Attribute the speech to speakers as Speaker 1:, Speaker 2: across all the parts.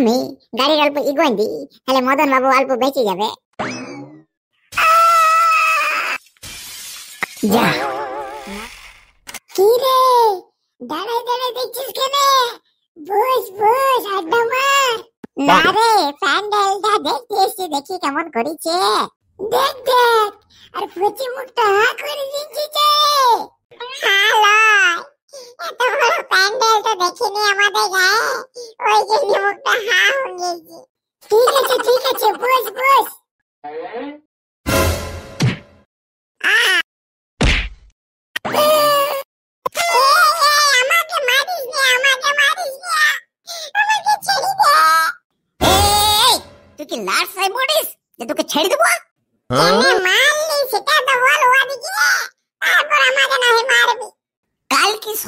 Speaker 1: আমি গাড়ির অল্প ইগোয়েন দি তাহলে মদন বাবু অল্প বেঁচে যাবে যা কি রে দাঁড়ায় দাঁড়ায় দেখছিস কেন বস বস আড্ডা মার না রে প্যান্ডেলটা দেখতে এসছি দেখি কেমন করেছে দেখ দেখ আর ফুচি মুখটা হা করে দিচ্ছি হ্যালো প্যান্ডেল তো দেখিনি আমাদের গায়ে ওই জন্য মুখটা হা হয়ে ঠিক আছে ঠিক আছে বস বস তুই কি লাট সাই বলিস যে তোকে ছেড়ে দেবো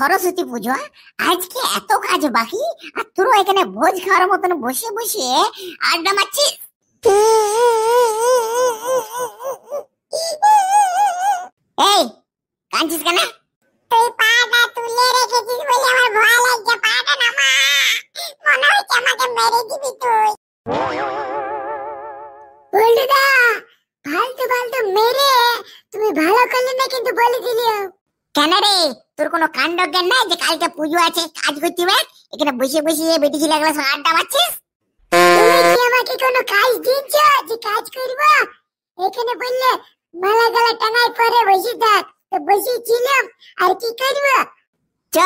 Speaker 1: সরস্বতী পুজো আজকে এত কাজ বাকি আর তোর এখানে ভোজ খাওয়ার মতন বসে বসে আড্ডা মারছি এই কাঁদছিস কেন তুই পাটা তুলে রেখেছিস বলে আমার ভয় লাগছে পাটা নামা মনে হচ্ছে আমাকে মেরে দিবি তুই দা ফালতু ফালতু মেরে তুমি ভালো করলে না কিন্তু বলে দিলিও কেন রে তোর কোনো কাণ্ড জ্ঞান নাই যে কালকে পুজো আছে কাজ করতে হবে এখানে বসে বসে বেটি ছিল একলা আড্ডা মারছিস তুমি কি আমাকে কোনো কাজ দিচ্ছ যে কাজ করব এখানে বললে মালা গলা টাঙাই পরে বসে থাক তো বসে ছিলাম আর কি করব চ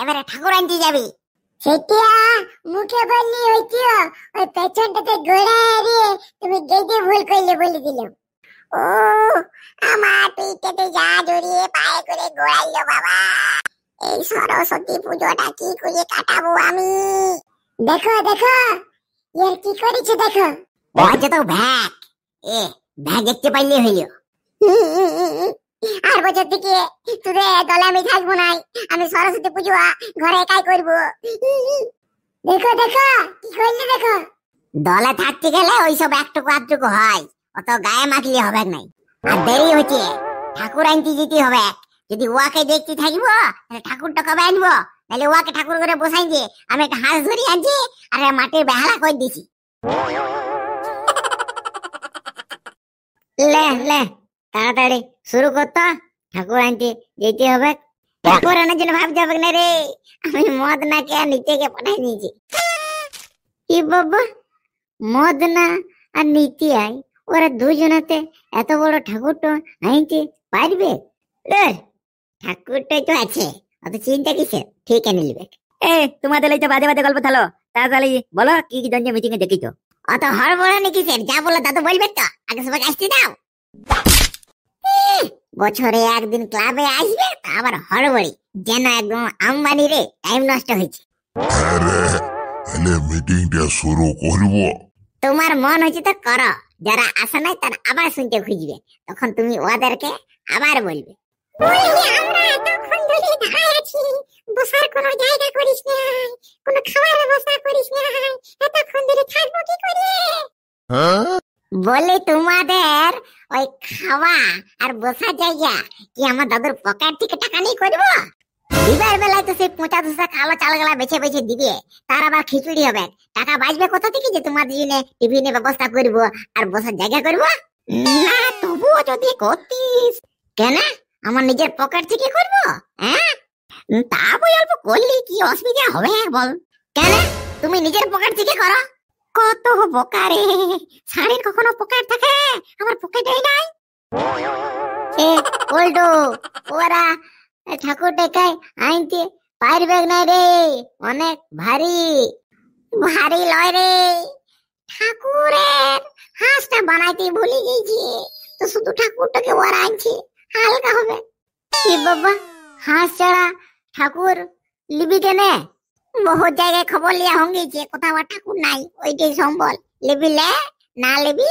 Speaker 1: এবারে ঠাকুর আনতে যাবি সেটা মুখে বললি হইতিও ওই পেছনটাতে গোড়া হারিয়ে তুমি গেদে ভুল করলে বলে দিলাম ও আমার পিঠেতে যা জড়িয়ে পায়ে করে বাবা এই সরস্বতী পুজোটা কি করে কাটাবো আমি দেখো দেখো এর কি করেছে দেখো তো এ দেখতে পাইলে হইল আর বছর থেকে দলে আমি থাকবো নাই আমি সরস্বতী পুজো ঘরে একাই করবো দেখো দেখো কি করলে দেখো দলে থাকতে গেলে ওইসব একটুকু আধটুকু হয় অত গায়ে মাখলি হবে নাই আর দেরি হচ্ছে ঠাকুর আনতে যেতে হবে যদি ওয়াকে দেখতে থাকিব তাহলে ঠাকুরটা কবে আনবো তাহলে ওয়াকে ঠাকুর করে বসাই দিয়ে আমি একটা হাঁস ধরি আনছি আর মাটির বেহালা করে দিছি লে লে তাড়াতাড়ি শুরু করতো ঠাকুর আনতে যেতে হবে ঠাকুর আনার জন্য ভাবতে হবে না রে আমি মদ না কে নিচেকে পাঠাই দিয়েছি কি বাবা মদ না আর নীতি আয় ওরা দুজনাতে এত বড় ঠাকুরটা আইনতে পারবে ঠাকুরটাই তো আছে অত চিন্তা কিসে ঠিক এনে নিবে এ তোমাদের এই তো বাদে বাদে গল্প থালো তাহলে বলো কি কি জন্য মিটিং এ দেখিছো অত হড়বড়া নাকি স্যার যা বলো তা তো বলবে তো আগে সবাই আসতে দাও বছরে একদিন ক্লাবে আসবে আবার হড়বড়ি যেন একদম আম্বানি রে টাইম নষ্ট হয়েছে আরে মিটিংটা শুরু করব তোমার মন হয়েছে তো করো যারা আসা নাই তারা আবার শুনতে খুঁজবে তখন তুমি ওদেরকে আবার বলবে কোনো খাবার করিস না বলে তোমাদের ওই খাওয়া আর বসা জায়গা কি আমার দাদুর পকেট থেকে টাকা নিয়ে করবো দিবের বেলায় তো সেই পচা ধসা কালো চালগুলা বেছে বেছে দিবে তার আবার খিচুড়ি হবে টাকা বাঁচবে কোথা থেকে যে তোমার জন্য টিফিনের ব্যবস্থা করব আর বসার জায়গা করব না তবুও যদি করতিস কেন আমার নিজের পকেট থেকে করব হ্যাঁ তা বই অল্প করলে কি অসুবিধা হবে বল কেন তুমি নিজের পকেট থেকে করো কত বোকা রে শাড়ির কখনো পকেট থাকে আমার পকেটেই নাই ওরা ঠাকুর ডেকায় আইনতে পারবে না রে অনেক ভারী ভারী লয় রে ঠাকুরের হাঁসটা বানাইতে ভুলে গেছি তো শুধু ঠাকুরটাকে ওর আনছি হালকা হবে কি বাবা হাঁস ছাড়া ঠাকুর লিবি কেনে বহুত জায়গায় খবর লিয়া হঙ্গি যে কোথাও ঠাকুর নাই ওইটাই সম্বল লিবি লে না লিবি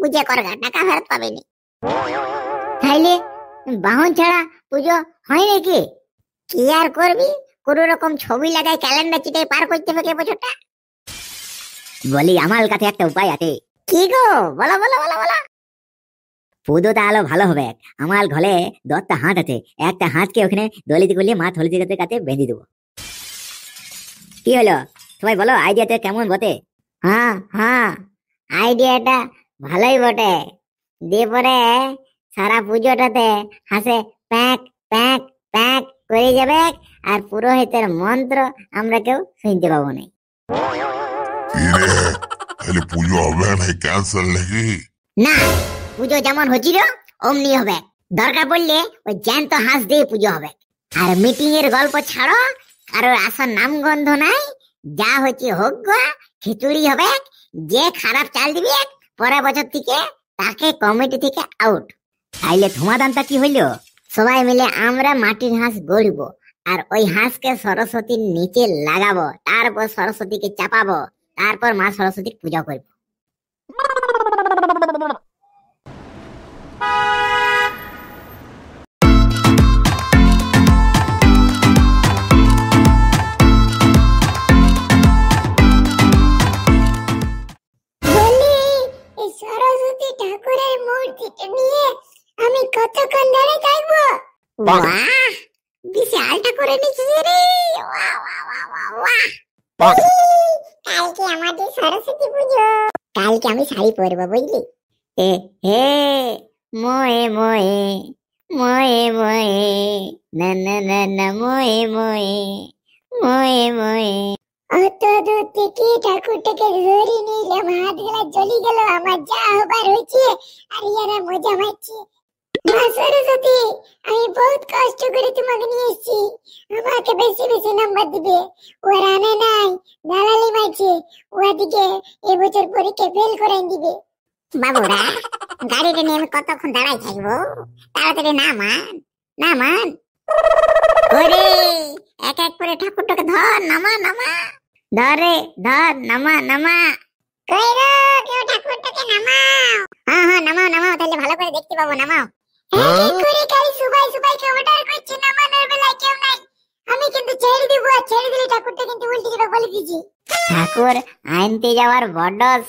Speaker 1: বুঝে করগা টাকা ফেরত পাবিনি তাইলে বাহন ছাড়া পুজো হয় নাকি কি আর করবি কোন রকম ছবি লাগাই ক্যালেন্ডার চিটাই পার করতে হবে বছরটা বলি আমার কাছে একটা উপায় আছে কি গো বলো বলো বলো বলো পুজো আলো ভালো হবে আমার ঘরে দশটা হাত আছে একটা হাতকে ওখানে দলিতে করলে মা থলিতে কাছে বেঁধে দেবো কি হলো তোমায় বলো আইডিয়াতে কেমন বটে হ্যাঁ হ্যাঁ আইডিয়াটা ভালোই বটে দিয়ে পরে সারা পুজোটাতে হাসে প্যাঁ প্যাক প্যাক করে যাবে আর পুরোহিতের মন্ত্র আমরা কেউ শুনতে পাবো না তাহলে পুজো হবে না ক্যান্সেল নাকি না পুজো যেমন হচ্ছিল অমনি হবে দরকার পড়লে ওই জ্যান্ত হাঁস দিয়ে পুজো হবে আর মিটিং এর গল্প ছাড়ো কারোর আসার গন্ধ নাই যা হচ্ছে হোক গা খিচুড়ি হবে যে খারাপ চাল দিবি পরের বছর থেকে তাকে কমিটি থেকে আউট তাইলে ধুমাদানটা কি হইলো সবাই মিলে আমরা মাটির হাঁস গড়ব আর ওই হাঁসকে সরস্বতীর নিচে লাগাবো তারপর সরস্বতীকে চাপাবো তারপর মা সরস্বতীর পূজা করবো কতক্ষণ ধরে থাকবো বাহ বিশালটা করে নিচ্ছিস রে কালকে আমাদের সরস্বতী পুজো কালকে আমি শাড়ি পরবো বুঝলি এ হে মোয়ে মোয়ে মোয়ে মোয়ে না না না না মোয়ে মোয়ে মোয়ে মোয়ে অত দূর থেকে ঠাকুরটাকে ধরে নিলাম হাত গেলা জ্বলি গেল আমার যা হবার হয়েছে আর ইয়ারা মজা পাচ্ছে আমি বহুত কষ্ট করে তোমাকে নিয়ে এসেছি আমাকে বেশি বেশি নাম্বার দিবে নাই দালালি মাইছে এবছর পরীক্ষা ফেল করাই দিবে বাবুরা গাড়িটা নিয়ে আমি কতক্ষণ দাঁড়াই থাকবো তাড়াতাড়ি ওরে এক এক করে ঠাকুরটাকে ধর নামা নামা ধরে ধর নামা নামা কইরো কেউ ঠাকুরটাকে নামা হ্যাঁ হ্যাঁ নামাও নামাও তাহলে ভালো করে দেখতে পাবো নামাও হ্যাঁ? ঠাকুর আনতে যাওয়ার শখ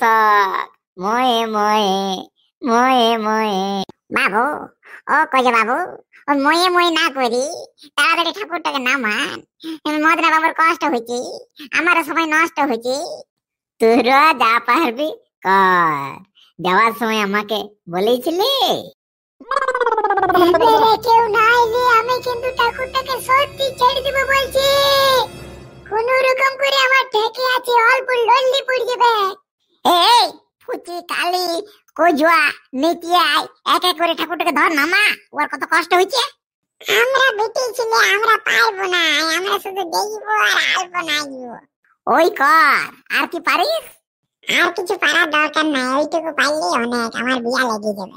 Speaker 1: ময়ে ময়ে ময়ে ময়ে বাবু ও কজে বাবু ও ময়ে ময়ে না করি তাড়াতাড়ি ঠাকুরটাকে নামান মদনা বাবুর কষ্ট হয়েছে আমার সময় নষ্ট হয়েছে তোরা যা পারবি কর যাওয়ার সময় আমাকে বলেছিলি কেউ না এলে আমি কিন্তু ঠাকুরটাকে সত্যি ছেড়ে দেব বলছি কোন রকম করে আমার ঠেকে আছে অল্প লল্লি পড়ে যাবে এই ফুচি কালি কোজুয়া মিটিয়াই এক এক করে ঠাকুরটাকে ধর না মা ওর কত কষ্ট হয়েছে আমরা বেটি ছিলে আমরা পারবো না আমরা শুধু দেখব আর আলবো না ওই কর আর কি পারিস আর কিছু পারার দরকার নাই ওইটুকু পারলেই অনেক আমার বিয়া লেগে যাবে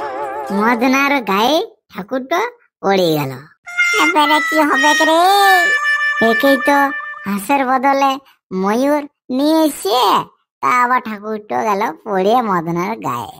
Speaker 1: মদনার গায়ে ঠাকুরটা পড়ে গেল এবারে কি হবে রে একেই তো হাঁসের বদলে ময়ূর নিয়ে এসে তা আবার ঠাকুরটা গেল পড়ে মদনার গায়ে